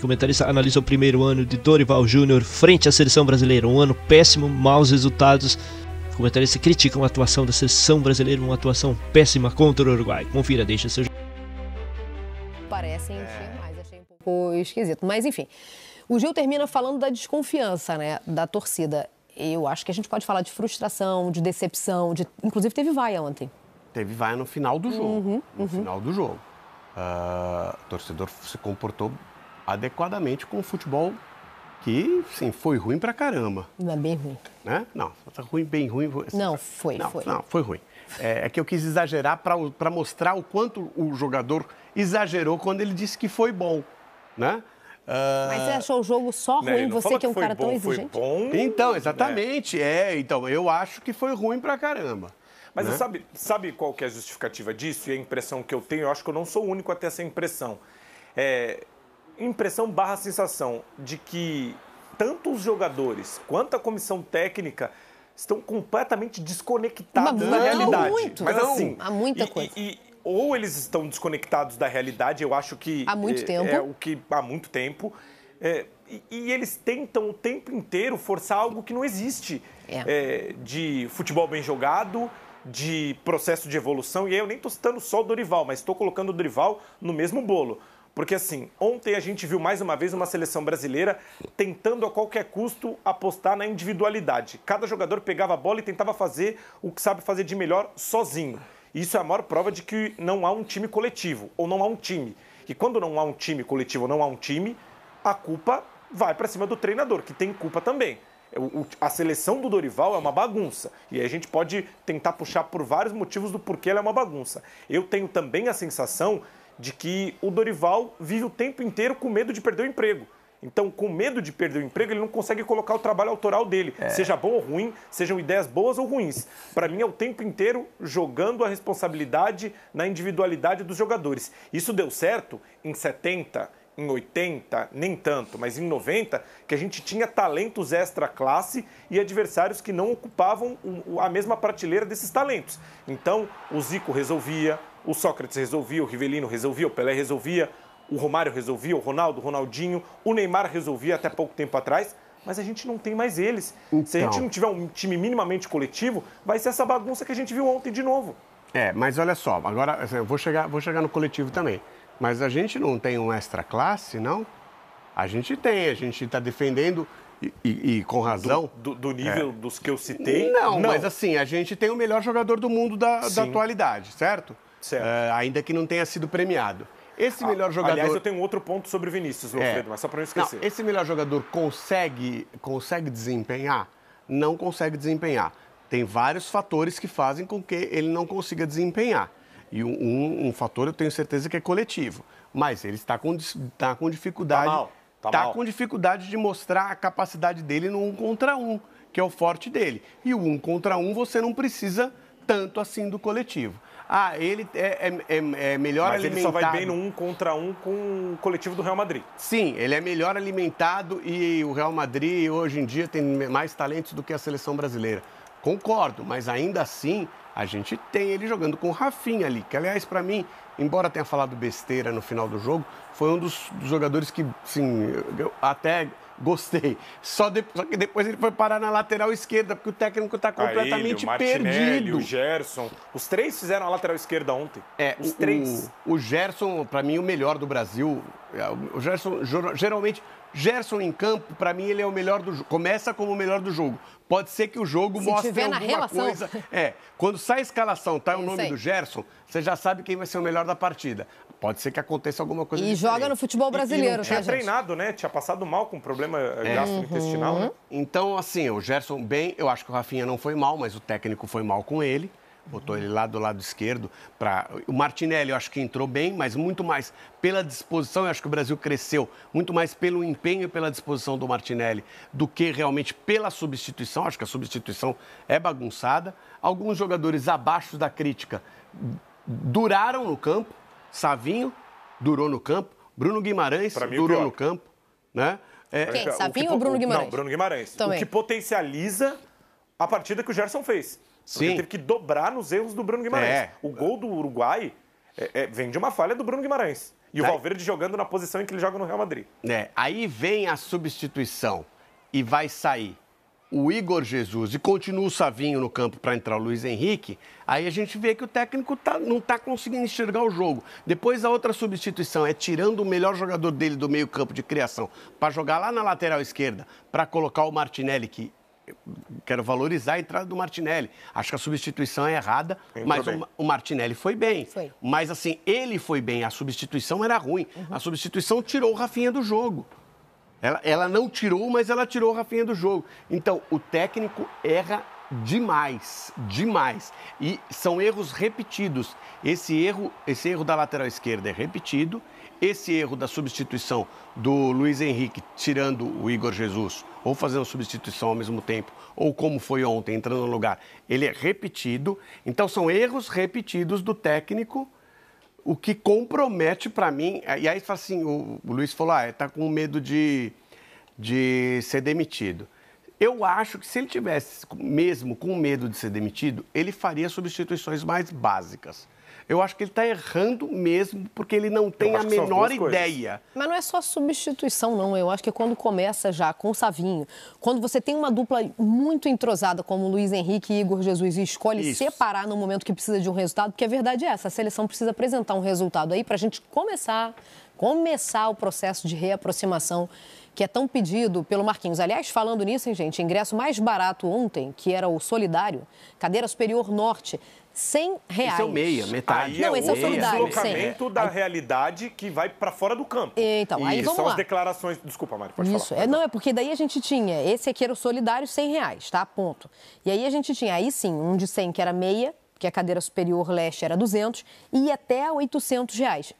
Comentarista analisa o primeiro ano de Dorival Júnior frente à seleção brasileira. Um ano péssimo, maus resultados. Comentarista critica uma atuação da seleção brasileira, uma atuação péssima contra o Uruguai. Confira, deixa seu. Parecem é. enfim mais, achei um pouco esquisito. Mas enfim, o Gil termina falando da desconfiança né, da torcida. Eu acho que a gente pode falar de frustração, de decepção, de... inclusive teve vaia ontem. Teve vaia no final do jogo. Uhum, no uhum. final do jogo. Uh, ah, o torcedor se comportou adequadamente com o futebol que, sim, foi ruim pra caramba. Não é bem ruim. Né? Não, tá ruim, bem ruim. não, foi, não, foi. Não, foi ruim. É, é que eu quis exagerar para mostrar o quanto o jogador exagerou quando ele disse que foi bom, né? Uh... Mas você achou o jogo só ruim, não, você que é um cara bom, tão exigente? Foi bom, então, né? exatamente, né? é. Então, eu acho que foi ruim pra caramba. Mas né? sabe, sabe qual que é a justificativa disso? E a impressão que eu tenho, eu acho que eu não sou o único a ter essa impressão. É, impressão barra sensação de que tanto os jogadores quanto a comissão técnica estão completamente desconectados Mas da não, realidade. Muito. Mas não. assim, há muita e, coisa. E, ou eles estão desconectados da realidade, eu acho que há muito é, tempo. É o que há muito tempo. É, e, e, eles tentam o tempo inteiro forçar algo que não existe é. é de futebol bem jogado, de processo de evolução. E aí eu nem estou citando só o Dorival, mas estou colocando o Dorival no mesmo bolo. Porque assim, ontem a gente viu mais uma vez uma seleção brasileira tentando a qualquer custo apostar na individualidade. Cada jogador pegava a bola e tentava fazer o que sabe fazer de melhor sozinho. Isso é a maior prova de que não há um time coletivo, ou não há um time. E quando não há um time coletivo, ou não há um time, a culpa vai para cima do treinador, que tem culpa também. A seleção do Dorival é uma bagunça. E aí a gente pode tentar puxar por vários motivos do porquê ela é uma bagunça. Eu tenho também a sensação de que o Dorival vive o tempo inteiro com medo de perder o emprego. Então, com medo de perder o emprego, ele não consegue colocar o trabalho autoral dele, é. seja bom ou ruim, sejam ideias boas ou ruins. Para mim, é o tempo inteiro jogando a responsabilidade na individualidade dos jogadores. Isso deu certo em 70, em 80, nem tanto, mas em 90, que a gente tinha talentos extra classe e adversários que não ocupavam a mesma prateleira desses talentos. Então, o Zico resolvia, o Sócrates resolvia, o Rivelino resolvia, o Pelé resolvia, o Romário resolvia, o Ronaldo, o Ronaldinho, o Neymar resolvia até pouco tempo atrás, mas a gente não tem mais eles. Então... Se a gente então. não tiver um time minimamente coletivo, vai ser essa bagunça que a gente viu ontem de novo. É, mas olha só, agora assim, eu vou chegar, vou chegar no coletivo também. Mas a gente não tem um extra classe, não? A gente tem, a gente está defendendo e, e, e, com razão. Do, do, do nível é. dos que eu citei? Não, não, mas assim, a gente tem o melhor jogador do mundo da, da atualidade, certo? uh, ainda que não tenha sido premiado. Esse ah, melhor jogador. Aliás, eu tenho outro ponto sobre Vinícius, Alfredo, é. mas só para não esquecer. Não, esse melhor jogador consegue, consegue desempenhar? Não consegue desempenhar. Tem vários fatores que fazem com que ele não consiga desempenhar. E um, um, um fator eu tenho certeza que é coletivo. Mas ele está com, está com dificuldade. Tá mal. Tá, tá mal. com dificuldade de mostrar a capacidade dele no um contra um, que é o forte dele. E o um contra um você não precisa tanto assim do coletivo ah, ele é, é, é, é melhor Mas alimentado. Mas ele só vai bem no um contra um com o coletivo do Real Madrid. Sim, ele é melhor alimentado e o Real Madrid hoje em dia tem mais talentos do que a seleção brasileira. Concordo, mas ainda assim a gente tem ele jogando com o Rafinha ali, que aliás, para mim, embora tenha falado besteira no final do jogo, foi um dos, dos jogadores que, sim, eu até gostei. Só, de, só, que depois ele foi parar na lateral esquerda, porque o técnico está completamente ele, o perdido. O Gerson. Os três fizeram a lateral esquerda ontem. É, os o, três. O, o Gerson, para mim, o melhor do Brasil. É, o Gerson geralmente Gerson em campo, para mim, ele é o melhor do jogo. Começa como o melhor do jogo. Pode ser que o jogo Se mostre alguma relação. coisa. É, quando sai a escalação, tá o é nome do Gerson, você já sabe quem vai ser o melhor da partida. Pode ser que aconteça alguma coisa. E diferente. joga no futebol brasileiro, e, e Tinha tá, treinado, né? Tinha passado mal com problema é. gastrointestinal, uhum. né? Então, assim, o Gerson bem, eu acho que o Rafinha não foi mal, mas o técnico foi mal com ele botou ele lá do lado esquerdo. para O Martinelli, eu acho que entrou bem, mas muito mais pela disposição, eu acho que o Brasil cresceu, muito mais pelo empenho e pela disposição do Martinelli do que realmente pela substituição. Acho que a substituição é bagunçada. Alguns jogadores abaixo da crítica duraram no campo. Savinho durou no campo. Bruno Guimarães mim, durou no campo. Né? É, Quem? É, Savinho que, ou Bruno Guimarães? Não, Bruno Guimarães. Também. O que potencializa a partida que o Gerson fez. Sim. Ele teve que dobrar nos erros do Bruno Guimarães. É. O gol do Uruguai é, é vem de uma falha do Bruno Guimarães. E o tá. Valverde jogando na posição em que ele joga no Real Madrid. É, aí vem a substituição e vai sair o Igor Jesus e continua o Savinho no campo para entrar o Luiz Henrique, aí a gente vê que o técnico tá, não está conseguindo enxergar o jogo. Depois a outra substituição é tirando o melhor jogador dele do meio campo de criação para jogar lá na lateral esquerda, para colocar o Martinelli, que quero valorizar a entrada do Martinelli. Acho que a substituição é errada, Entrou mas o, o, Martinelli foi bem. Foi. Mas assim, ele foi bem, a substituição era ruim. Uhum. A substituição tirou o Rafinha do jogo. Ela, ela não tirou, mas ela tirou o Rafinha do jogo. Então, o técnico erra demais, demais. E são erros repetidos. Esse erro, esse erro da lateral esquerda é repetido esse erro da substituição do Luiz Henrique tirando o Igor Jesus, ou fazendo substituição ao mesmo tempo, ou como foi ontem, entrando no lugar, ele é repetido. Então são erros repetidos do técnico, o que compromete para mim. E aí assim, o, Luiz falou: ah, tá com medo de, de ser demitido. Eu acho que se ele tivesse mesmo com medo de ser demitido, ele faria substituições mais básicas eu acho que ele está errando mesmo, porque ele não tem a menor ideia. Coisas. Mas não é só substituição, não. Eu acho que é quando começa já com o Savinho, quando você tem uma dupla muito entrosada como Luiz Henrique e Igor Jesus e escolhe Isso. separar no momento que precisa de um resultado, porque a verdade é essa, a seleção precisa apresentar um resultado aí para a gente começar, começar o processo de reaproximação que é tão pedido pelo Marquinhos. Aliás, falando nisso, hein, gente, ingresso mais barato ontem, que era o Solidário, cadeira superior norte, 100 reais. Esse é o meia, metade. Aí é não, é esse é o solidário. deslocamento 100. da aí... realidade que vai para fora do campo. É, então, aí e vamos são lá. as declarações... Desculpa, Mari, pode Isso, falar. É, não, é porque daí a gente tinha, esse aqui era o solidário, 100 reais, tá? Ponto. E aí a gente tinha, aí sim, um de 100 que era meia, que a cadeira superior leste era 200, e até 800 reais.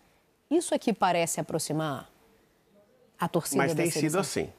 Isso aqui parece aproximar a torcida Mas tem sido assim.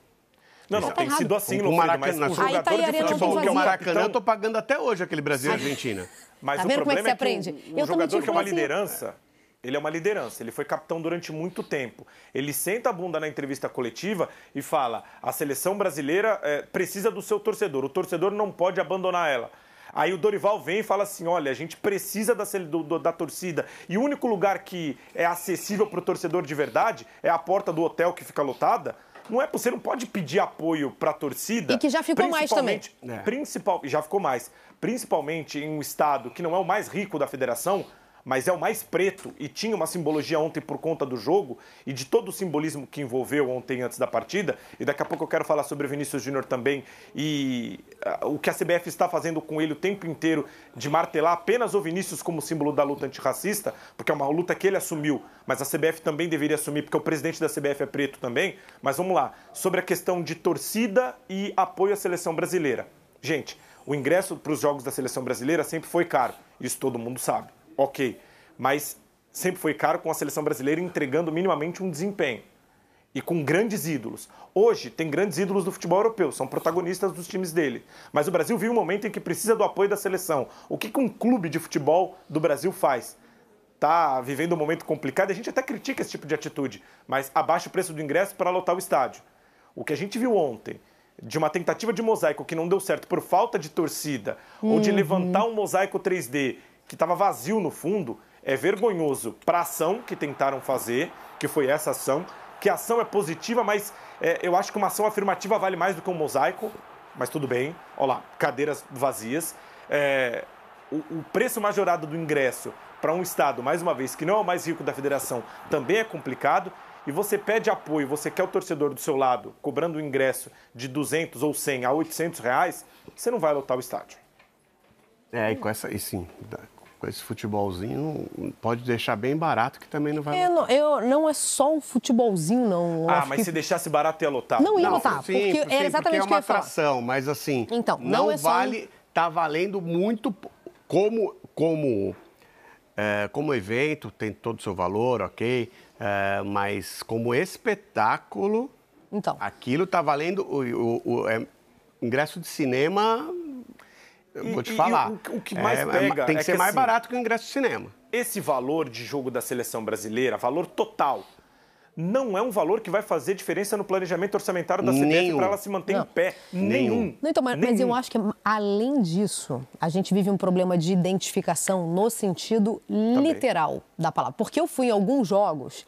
Não, não, tá tem errado. sido assim no Maracanã. Mas aí jogadores tá de futebol, que é o Maracanã, eu tô pagando até hoje aquele Brasil Argentina. Mas tá o problema como é que, é que aprende? o, o jogador que é uma assim, liderança, ele é uma liderança, ele foi capitão durante muito tempo. Ele senta a bunda na entrevista coletiva e fala: a seleção brasileira é, precisa do seu torcedor, o torcedor não pode abandonar ela. Aí o Dorival vem e fala assim: olha, a gente precisa da, do, da torcida. E o único lugar que é acessível para o torcedor de verdade é a porta do hotel que fica lotada. Não é você não pode pedir apoio para a torcida. E que já ficou mais também. Principal, já ficou mais. Principalmente em um estado que não é o mais rico da federação, mas é o mais preto e tinha uma simbologia ontem por conta do jogo e de todo o simbolismo que envolveu ontem antes da partida. E daqui a pouco eu quero falar sobre o Vinícius Júnior também e ah, o que a CBF está fazendo com ele o tempo inteiro de martelar apenas o Vinícius como símbolo da luta antirracista, porque é uma luta que ele assumiu, mas a CBF também deveria assumir, porque o presidente da CBF é preto também. Mas vamos lá, sobre a questão de torcida e apoio à seleção brasileira. Gente, o ingresso para os jogos da seleção brasileira sempre foi caro, isso todo mundo sabe ok. Mas sempre foi caro com a seleção brasileira entregando minimamente um desempenho e com grandes ídolos. Hoje tem grandes ídolos do futebol europeu, são protagonistas dos times dele. Mas o Brasil vive um momento em que precisa do apoio da seleção. O que, que um clube de futebol do Brasil faz? Tá vivendo um momento complicado, a gente até critica esse tipo de atitude, mas abaixa o preço do ingresso para lotar o estádio. O que a gente viu ontem de uma tentativa de mosaico que não deu certo por falta de torcida uhum. ou de uhum. levantar um mosaico 3D que estava vazio no fundo, é vergonhoso para a ação que tentaram fazer, que foi essa ação, que a ação é positiva, mas é, eu acho que uma ação afirmativa vale mais do que um mosaico, mas tudo bem, olha lá, cadeiras vazias. É, o, o preço majorado do ingresso para um Estado, mais uma vez, que não é o mais rico da federação, também é complicado. E você pede apoio, você quer o torcedor do seu lado cobrando o ingresso de 200 ou 100 a 800 reais, você não vai lotar o estádio. É, e com essa, e sim, com esse futebolzinho, pode deixar bem barato que também não vai. não, eu, não é só um futebolzinho, não. Ah, mas que... se deixasse barato ia lotar. Não ia lotar, sim, porque sim, exatamente porque é uma atração, mas assim. Então, não, não é vale. está Tá valendo muito como. como é, como evento tem todo o seu valor, ok, é, mas como espetáculo, então. aquilo tá valendo o, o, o é, ingresso de cinema eu vou te falar. E, o, o, que mais é, é, pega. Tem que é ser que mais assim, barato que o ingresso de cinema. Esse valor de jogo da seleção brasileira, valor total, não é um valor que vai fazer diferença no planejamento orçamentário da CBF para ela se manter não. em pé. Nenhum. Não, então, mas, Nenhum. mas eu acho que, além disso, a gente vive um problema de identificação no sentido Também. literal da palavra. Porque eu fui em alguns jogos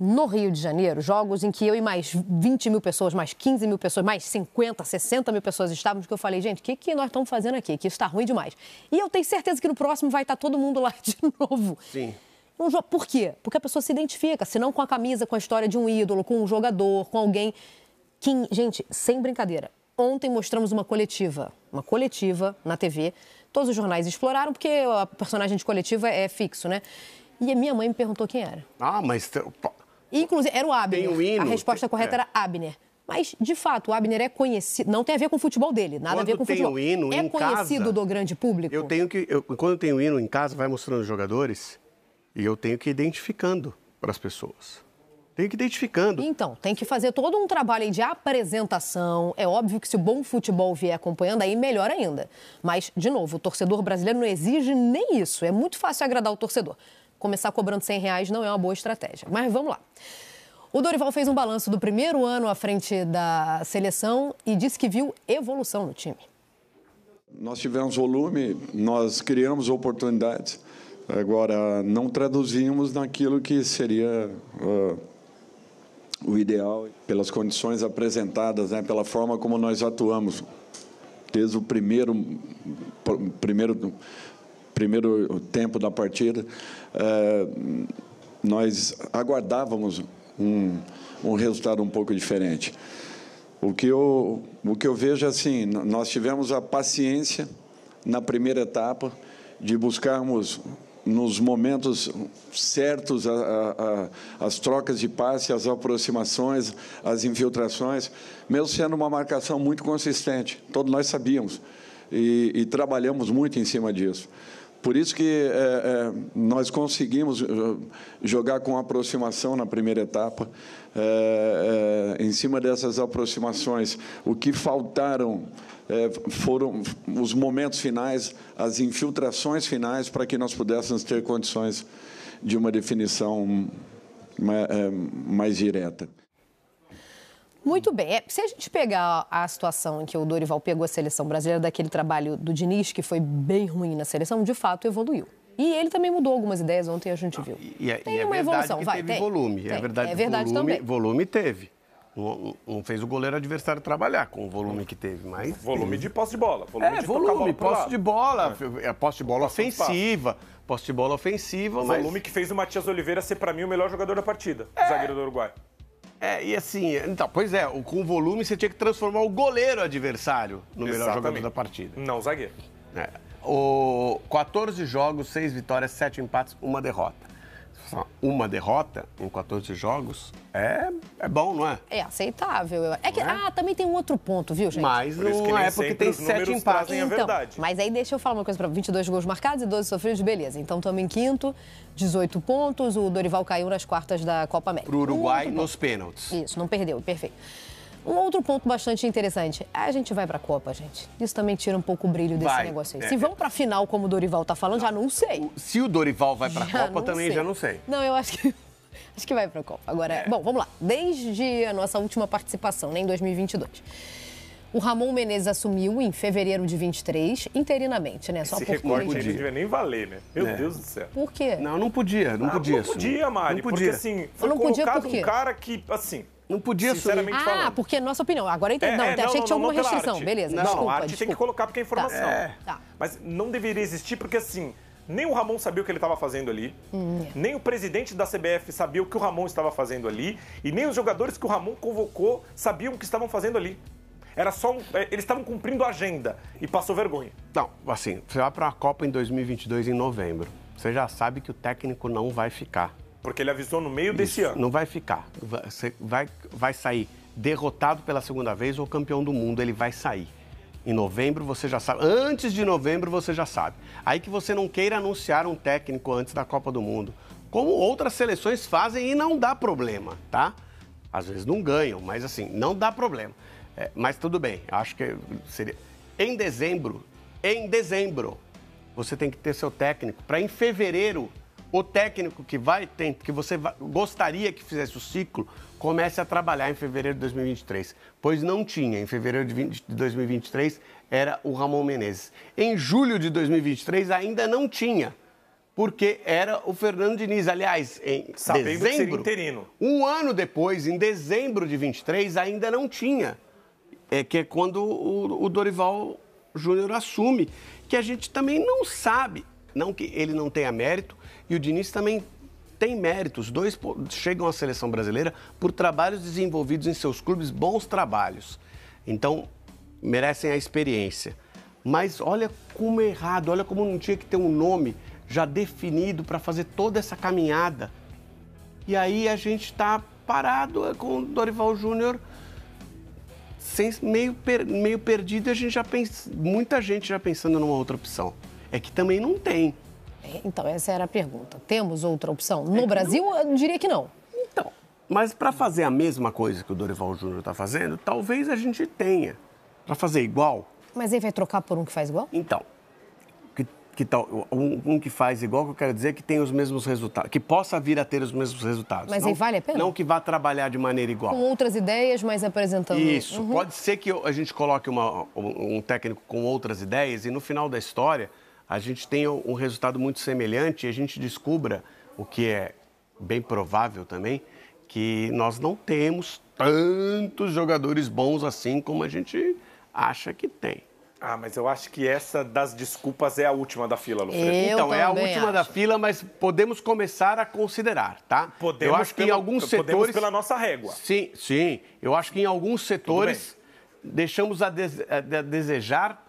no Rio de Janeiro, jogos em que eu e mais 20 mil pessoas, mais 15 mil pessoas, mais 50, 60 mil pessoas estávamos, que eu falei, gente, o que, que nós estamos fazendo aqui? Que isso está ruim demais. E eu tenho certeza que no próximo vai estar tá todo mundo lá de novo. Sim. Um jogo... Por quê? Porque a pessoa se identifica, se não com a camisa, com a história de um ídolo, com um jogador, com alguém. Que... Gente, sem brincadeira. Ontem mostramos uma coletiva, uma coletiva na TV. Todos os jornais exploraram, porque a personagem de coletiva é fixo, né? E a minha mãe me perguntou quem era. Ah, mas Inclusive, era o Abner. Tem o hino, a resposta tem... correta era Abner. Mas, de fato, o Abner é conhecido. Não tem a ver com o futebol dele, nada quando a ver com o futebol. Tem o hino é em conhecido do grande público? Eu tenho que. Eu, quando eu tenho o hino em casa, vai mostrando os jogadores e eu tenho que ir identificando para as pessoas. Tenho que ir identificando. Então, tem que fazer todo um trabalho de apresentação. É óbvio que se o bom futebol vier acompanhando, aí melhor ainda. Mas, de novo, o torcedor brasileiro não exige nem isso. É muito fácil agradar o torcedor começar cobrando 100 reais não é uma boa estratégia. Mas vamos lá. O Dorival fez um balanço do primeiro ano à frente da seleção e disse que viu evolução no time. Nós tivemos volume, nós criamos oportunidades, agora não traduzimos naquilo que seria uh, o ideal, pelas condições apresentadas, né, pela forma como nós atuamos. Desde o primeiro, primeiro primeiro tempo da partida, eh, nós aguardávamos um, um resultado um pouco diferente. O que, eu, o que eu vejo é assim, nós tivemos a paciência na primeira etapa de buscarmos nos momentos certos a, a, a, as trocas de passe, as aproximações, as infiltrações, mesmo sendo uma marcação muito consistente, todos nós sabíamos e, e trabalhamos muito em cima disso. Por isso que é, é, nós conseguimos eh, jogar com aproximação na primeira etapa. É, em cima dessas aproximações, o que faltaram foram os momentos finais, as infiltrações finais, para que nós pudéssemos ter condições de uma definição mais, mais direta. Muito bem. É, se a gente pegar a situação em que o Dorival pegou a seleção brasileira daquele trabalho do Diniz, que foi bem ruim na seleção, de fato evoluiu. E ele também mudou algumas ideias, ontem a gente viu. E, e, é, tem e é uma é evolução, vai, teve tem. volume. Tem. É verdade, é verdade volume, também. Volume teve. Não, não, fez o goleiro adversário trabalhar com o volume que teve, mas. Volume teve. de posse de bola. Volume é, de volume, posse de bola. É. Posse de bola ofensiva. Posse de bola ofensiva, mas. Volume que fez o Matias Oliveira ser, para mim, o melhor jogador da partida, é. zagueiro do Uruguai. É, e assim, então, pois é, com o volume você tinha que transformar o goleiro adversário no melhor jogador da partida. Não, o zagueiro. É. O 14 jogos, 6 vitórias, 7 empates, 1 derrota uma derrota em 14 jogos é, é bom, não é? É aceitável. É que, é? Ah, também tem um outro ponto, viu, gente? Mas não é porque tem sete empates. Então, Mas aí deixa eu falar uma coisa para 22 gols marcados e 12 sofridos, beleza. Então estamos em quinto, 18 pontos. O Dorival caiu nas quartas da Copa América. Para o Uruguai nos pênaltis. Isso, não perdeu, perfeito. Um outro ponto bastante interessante. A gente vai para a Copa, gente. Isso também tira um pouco o brilho desse vai. negócio aí. É. Se vão é. para a final, como o Dorival tá falando, não. já não sei. Se o Dorival vai para a Copa, também sei. já não sei. Não, eu acho que acho que vai para a Copa. Agora, é. bom, vamos lá. Desde a nossa última participação, né, em 2022. O Ramon Menezes assumiu em fevereiro de 23, interinamente, né? Só Esse porque recorde ele não devia nem valer, né? Meu é. Deus do céu. Por quê? Não, não podia, não ah, podia. Não podia, Mari. Não podia. Porque assim, foi não podia, colocado por um cara que, assim, não podia ser. Ah, falando. Ah, porque é nossa opinião. Agora entendi. É, não, é, achei não, que tinha alguma restrição. Arte. Beleza, não, desculpa. a arte desculpa. tem que colocar porque é informação. Tá. Tá. Mas não deveria existir porque, assim, nem o Ramon sabia o que ele estava fazendo ali, hum. É. nem o presidente da CBF sabia o que o Ramon estava fazendo ali, e nem os jogadores que o Ramon convocou sabiam o que estavam fazendo ali. Era só um, é, eles estavam cumprindo a agenda e passou vergonha. Não, assim, você vai para a Copa em 2022 em novembro. Você já sabe que o técnico não vai ficar. Porque ele avisou no meio Isso, desse ano. Não vai ficar. Você vai, vai sair derrotado pela segunda vez ou campeão do mundo, ele vai sair. Em novembro você já sabe. Antes de novembro você já sabe. Aí que você não queira anunciar um técnico antes da Copa do Mundo. Como outras seleções fazem e não dá problema, tá? Às vezes não ganham, mas assim, não dá problema. É, mas tudo bem, acho que seria. Em dezembro, em dezembro, você tem que ter seu técnico para em fevereiro o técnico que vai tem, que você vai, gostaria que fizesse o ciclo comece a trabalhar em fevereiro de 2023, pois não tinha. Em fevereiro de, 20, de 2023 era o Ramon Menezes. Em julho de 2023 ainda não tinha, porque era o Fernando Diniz. Aliás, em Sabendo dezembro, um ano depois, em dezembro de 23 ainda não tinha, é que é quando o, o Dorival Júnior assume, que a gente também não sabe não que ele não tenha mérito, e o Diniz também tem mérito. Os dois chegam à seleção brasileira por trabalhos desenvolvidos em seus clubes, bons trabalhos. Então, merecem a experiência. Mas olha como é errado, olha como não tinha que ter um nome já definido para fazer toda essa caminhada. E aí a gente está parado é, com o Dorival Júnior meio, per, meio perdido e a gente já pensa, muita gente já pensando numa outra opção é que também não tem. É, então, essa era a pergunta. Temos outra opção? No é Brasil, não... eu diria que não. Então, mas para fazer a mesma coisa que o Dorival Júnior está fazendo, talvez a gente tenha. Para fazer igual. Mas ele vai trocar por um que faz igual? Então, que, que tal, um, um, que faz igual, que eu quero dizer que tem os mesmos resultados, que possa vir a ter os mesmos resultados. Mas não, vale a pena? Não que vá trabalhar de maneira igual. Com outras ideias, mas apresentando... Isso. Uhum. Pode ser que a gente coloque uma, um técnico com outras ideias e no final da história a gente tenha um resultado muito semelhante e a gente descubra, o que é bem provável também, que nós não temos tantos jogadores bons assim como a gente acha que tem. Ah, mas eu acho que essa das desculpas é a última da fila, Lufredo. Então, é a última acho. da fila, mas podemos começar a considerar, tá? Podemos eu acho que pela, em alguns setores. pela nossa régua. Sim, sim. Eu acho que em alguns setores deixamos a, a desejar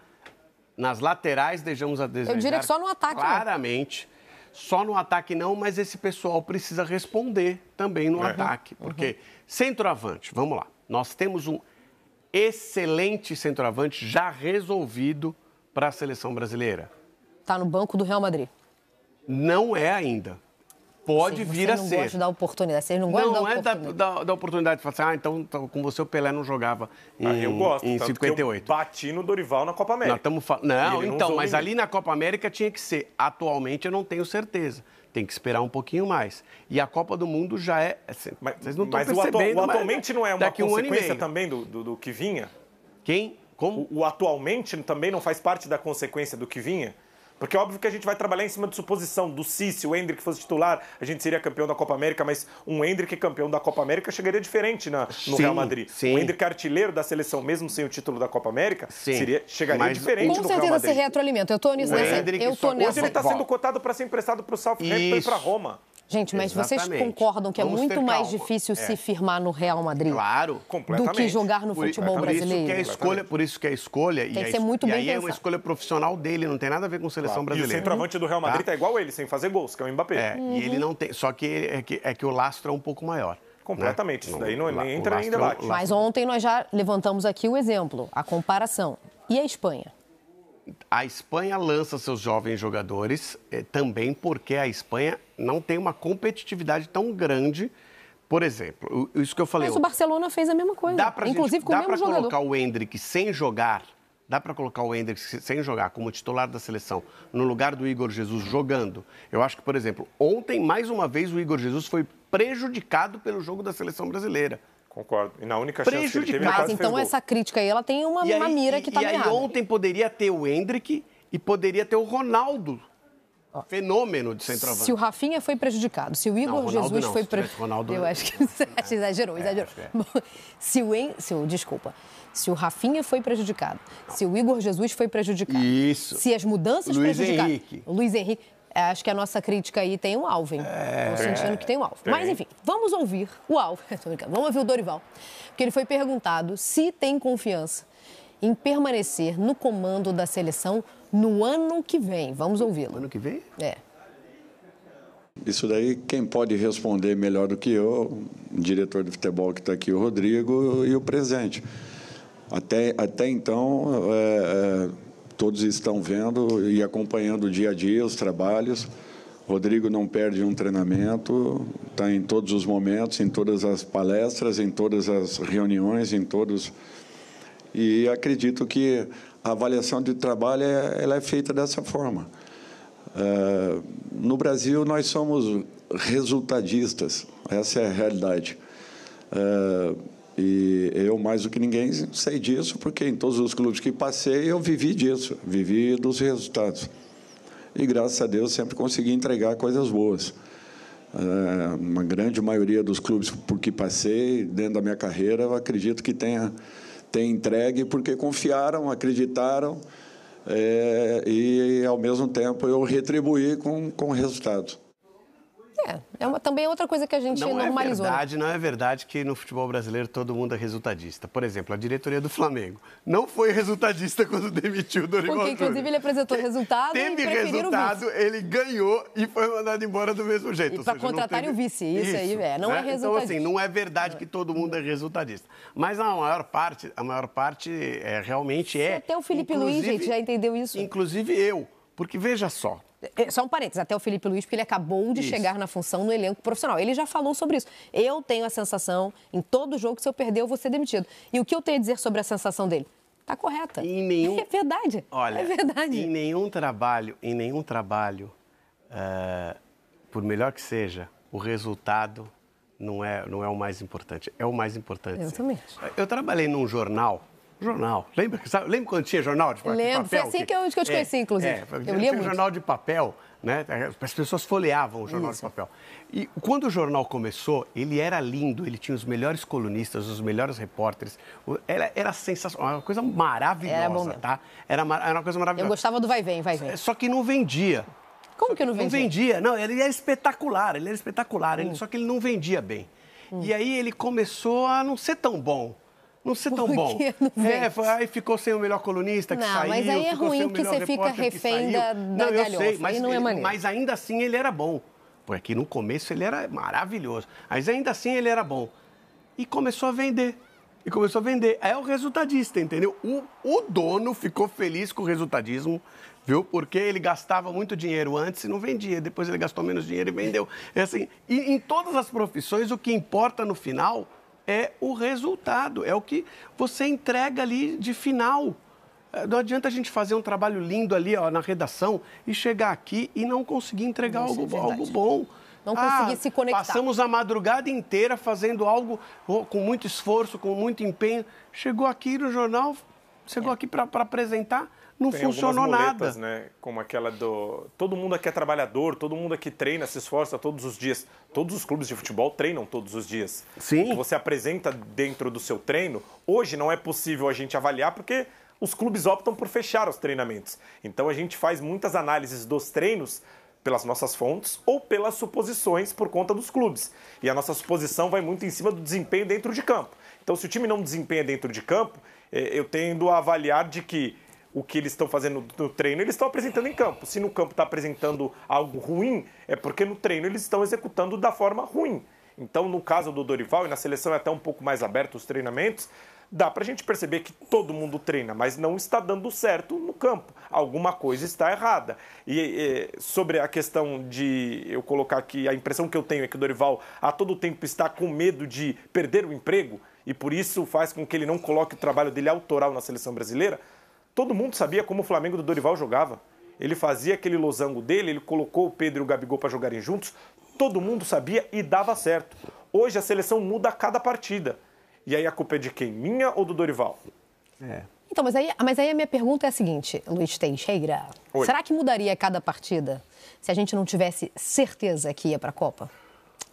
nas laterais deixamos a desejar. Eu diria que só no ataque. Claramente. Não. Só no ataque não, mas esse pessoal precisa responder também no é. ataque. Uhum. Porque uhum. centroavante, vamos lá. Nós temos um excelente centroavante já resolvido para a seleção brasileira. Está no banco do Real Madrid. Não é ainda pode Sim, vir a ser. Vocês não da oportunidade, vocês não gostam não, da oportunidade. Não é da, da, da oportunidade de falar assim, ah, então tá, com você o Pelé não jogava em, ah, eu gosto, em 58. Eu bati no Dorival na Copa América. Nós Não, então, não mas ali na Copa América tinha que ser. Atualmente eu não tenho certeza. Tem que esperar um pouquinho mais. E a Copa do Mundo já é. Assim, mas, vocês não estão percebendo. O, o atualmente não é uma consequência um também do, do, do que vinha? Quem? Como? O, o atualmente também não faz parte da consequência do que vinha? Porque é óbvio que a gente vai trabalhar em cima de suposição do Si, se o Hendrick fosse titular, a gente seria campeão da Copa América, mas um Hendrick campeão da Copa América chegaria diferente na, no sim, Real Madrid. Sim. O Hendrick artilheiro da seleção, mesmo sem o título da Copa América, sim. seria, chegaria mas, diferente no Real Madrid. Assim, tá Com certeza Gente, mas Exatamente. vocês concordam que é Vamos é muito mais difícil é. se firmar no Real Madrid? Claro, completamente. Do que jogar no por, futebol por brasileiro. Isso que é escolha, por isso que é escolha. Tem e que é, ser muito e bem E aí pensado. é uma escolha profissional dele, não tem nada a ver com seleção claro. brasileira. E o centroavante do Real tá? Madrid tá? é igual ele, sem fazer gols, que é o Mbappé. É, uhum. e ele uhum. não tem... Só que é, que é que o lastro é um pouco maior. Né? Completamente, né? isso daí não, entra em é debate. Mas ontem nós já levantamos aqui o exemplo, a comparação. E a Espanha? A Espanha lança seus jovens jogadores eh, também porque a Espanha não tem uma competitividade tão grande. Por exemplo, isso que eu falei. Mas o Barcelona fez a mesma coisa. Dá pra inclusive gente, com dá o mesmo jogador. colocar o Hendrick sem jogar. Dá para colocar o Hendrick sem jogar como titular da seleção no lugar do Igor Jesus jogando. Eu acho que, por exemplo, ontem mais uma vez o Igor Jesus foi prejudicado pelo jogo da seleção brasileira. Concordo. E na única chance que ele teve, Mas ele então essa crítica aí, ela tem uma, aí, uma mira que está E, e tá aí ontem poderia ter o Hendrick e poderia ter o Ronaldo. Ah. Fenômeno de centroavante. Se o Rafinha foi prejudicado, se o Igor não, Jesus não, foi prejudicado. Eu é- acho que você exagerou, exagerou. É, é. se, o en... se o Desculpa. Se o Rafinha foi prejudicado, não. se o Igor Jesus foi prejudicado. Isso. Se as mudanças Luiz prejudicaram. Henrique. Luiz Henrique. É, acho que a nossa crítica aí tem um alvo, hein? É, Estou sentindo que tem um alvo. Tem. Mas, enfim, vamos ouvir o alvo. vamos ouvir o Dorival. Porque ele foi perguntado se tem confiança em permanecer no comando da seleção no ano que vem. Vamos ouvi-lo. Ano que vem? É. Isso daí, quem pode responder melhor do que eu, o diretor de futebol que está aqui, o Rodrigo, e o presidente. Até, até então, é, é todos estão vendo e acompanhando dia a dia os trabalhos. Rodrigo não perde um treinamento, está em todos os momentos, em todas as palestras, em todas as reuniões, em todos. E acredito que a avaliação de trabalho é, ela é feita dessa forma. Uh, no Brasil, nós somos resultadistas, essa é a realidade. Uh, e eu, mais do que ninguém, sei disso, porque em todos os clubes que passei, eu vivi disso, vivi dos resultados. E graças a Deus sempre consegui entregar coisas boas. É, uma grande maioria dos clubes por que passei, dentro da minha carreira, eu acredito que tenha, tenha entregue, porque confiaram, acreditaram, é, e ao mesmo tempo eu retribuí com, com resultados. É, é uma, também é outra coisa que a gente não é normalizou. É verdade, Não é verdade que no futebol brasileiro todo mundo é resultadista. Por exemplo, a diretoria do Flamengo não foi resultadista quando demitiu o Dorival Porque, Júnior. inclusive, ele apresentou resultado teve e resultado, ele ganhou e foi mandado embora do mesmo jeito. Para contratar teve... o vice, isso, isso aí, é, não é né? é resultadista. Então, assim, não é verdade que todo mundo é resultadista. Mas a maior parte, a maior parte é, realmente é... Até o Felipe Luiz, gente, já entendeu isso. Inclusive eu, porque veja só... É, só um parênteses, até o Felipe Luiz, porque ele acabou de isso. chegar na função no elenco profissional. Ele já falou sobre isso. Eu tenho a sensação, em todo jogo, que se eu perder, eu vou ser demitido. E o que eu tenho a dizer sobre a sensação dele? Está correta. Em nenhum... É verdade. Olha, é verdade. Em nenhum trabalho, em nenhum trabalho, uh, por melhor que seja, o resultado não é, não é o mais importante. É o mais importante. Eu também. Eu trabalhei num jornal Jornal. Lembra, sabe, lembra quando tinha jornal de, de papel? Lembro, foi assim que, eu, é que eu te é, conheci, é, inclusive. É, eu lia muito. jornal de papel, né? As pessoas folheavam o jornal Isso. de papel. E quando o jornal começou, ele era lindo, ele tinha os melhores colunistas, os melhores repórteres. Era, era sensacional, uma coisa maravilhosa, era bom tá? Era, era uma coisa maravilhosa. Eu gostava do vai vem, vai vem. Só que não vendia. Como que não vendia? Não vendia, não, ele era espetacular, ele era espetacular, hum. ele, só que ele não vendia bem. Hum. E aí ele começou a não ser tão bom não ser tão bom. É, foi, aí ficou sem o melhor colunista que não, saiu. Mas aí é ruim que você fica refém da, da não, Eu sei, mas, não é maneiro. Mas ainda assim ele era bom. Porque é no começo ele era maravilhoso. Mas ainda assim ele era bom. E começou a vender. E começou a vender. É o resultadista, entendeu? O, o dono ficou feliz com o resultadismo, viu? Porque ele gastava muito dinheiro antes e não vendia. Depois ele gastou menos dinheiro e vendeu. É assim, e em todas as profissões, o que importa no final é o resultado, é o que você entrega ali de final. É, não adianta a gente fazer um trabalho lindo ali ó, na redação e chegar aqui e não conseguir entregar algo, é algo bom. Não conseguir ah, se conectar. Passamos a madrugada inteira fazendo algo com muito esforço, com muito empenho. Chegou aqui no jornal, chegou é. aqui para apresentar não Tem funcionou muletas, nada. Né? Como aquela do. Todo mundo aqui é trabalhador, todo mundo aqui treina, se esforça todos os dias. Todos os clubes de futebol treinam todos os dias. Sim. Você apresenta dentro do seu treino. Hoje não é possível a gente avaliar porque os clubes optam por fechar os treinamentos. Então a gente faz muitas análises dos treinos pelas nossas fontes ou pelas suposições por conta dos clubes. E a nossa suposição vai muito em cima do desempenho dentro de campo. Então, se o time não desempenha dentro de campo, eh, eu tendo a avaliar de que o que eles estão fazendo no treino, eles estão apresentando em campo. Se no campo está apresentando algo ruim, é porque no treino eles estão executando da forma ruim. Então, no caso do Dorival, e na seleção é até um pouco mais aberto os treinamentos, dá para a gente perceber que todo mundo treina, mas não está dando certo no campo. Alguma coisa está errada. E, e, sobre a questão de eu colocar aqui, a impressão que eu tenho é que o Dorival a todo tempo está com medo de perder o emprego e por isso faz com que ele não coloque o trabalho dele autoral na seleção brasileira. Todo mundo sabia como o Flamengo do Dorival jogava. Ele fazia aquele losango dele, ele colocou o Pedro e o Gabigol para jogarem juntos. Todo mundo sabia e dava certo. Hoje a seleção muda a cada partida. E aí a culpa é de quem? Minha ou do Dorival? É. Então, mas aí, mas aí a minha pergunta é a seguinte, Luiz Teixeira. Oi. Será que mudaria cada partida se a gente não tivesse certeza que ia para a Copa?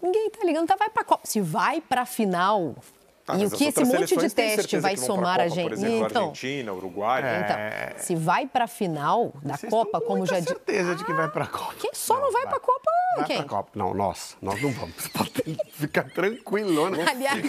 Ninguém tá ligando, tá, vai para Copa. Se vai para a final, Tá, e o que esse monte de teste vai somar a gente? Por exemplo, então, Argentina, Uruguai. É... Então, né? se vai para a final da Vocês Copa, como já disse. certeza de que vai para a ah, Copa. Quem só não, não vai, vai. para a Copa? Vai quem? Copa. Não, nós. Nós não vamos. Fica tranquilo. Aliás,